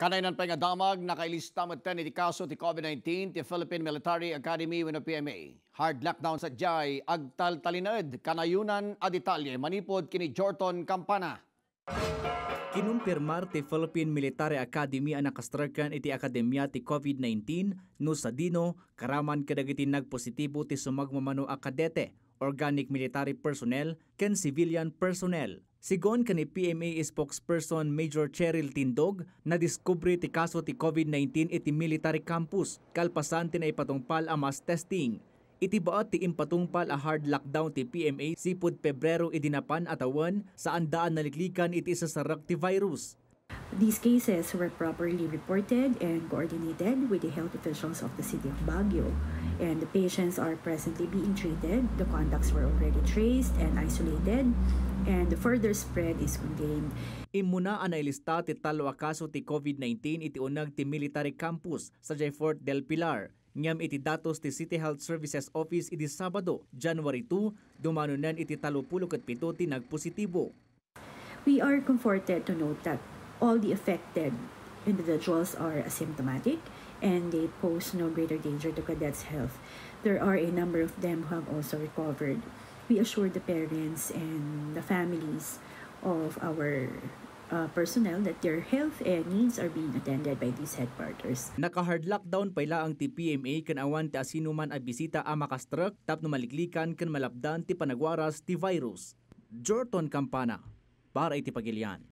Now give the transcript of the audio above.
Kanainan pa nga damag, nakailista 10 ni kaso ti COVID-19 ti Philippine Military Academy wano PMA. Hard lockdown sa jay, agtal talinad, kanayunan ad Italia, manipod kini Jorton Campana. Kinumpirmar ti Philippine Military Academy ang nakastrakan iti akademya ti COVID-19 no sa Dino, karaman kadagiti nagpositibo ti sumagmamano akadete, organic military personnel, ken civilian personnel Sigon ni PMA e spokesperson Major Cheryl Tindog na diskubre ti kaso ti COVID-19 iti e military campus kalpasan ti naipatungpal a mass testing. Iti baot ti impatungpal a hard lockdown ti PMA sipud Pebrero idinapan atawan saan daan naliklikan iti sasarak ti virus. These cases were properly reported and coordinated with the health officials of the city of Baguio. And the patients are presently being treated. The contacts were already traced and isolated and the further spread is contained. Imuna anay lista ti talwa kaso ti COVID-19 iti unag ti military campus sa Jay Fort del Pilar. Ngam iti datos ti City Health Services Office iti Sabado, January 2, dumanunan iti talupulok at pito ti nagpositibo. We are comforted to note that all the affected individuals are asymptomatic and they pose no greater danger to cadets' health. There are a number of them who have also recovered we assure the parents and the families of our uh, personnel that their health and needs are being attended by these headquarters. Naka-hard lockdown pala ang kan awan ti asinuman a bisita a makastruck tap numaliklikan kan malabdan ti panagwaras ti virus. Jorton Campana, para iti pagilian.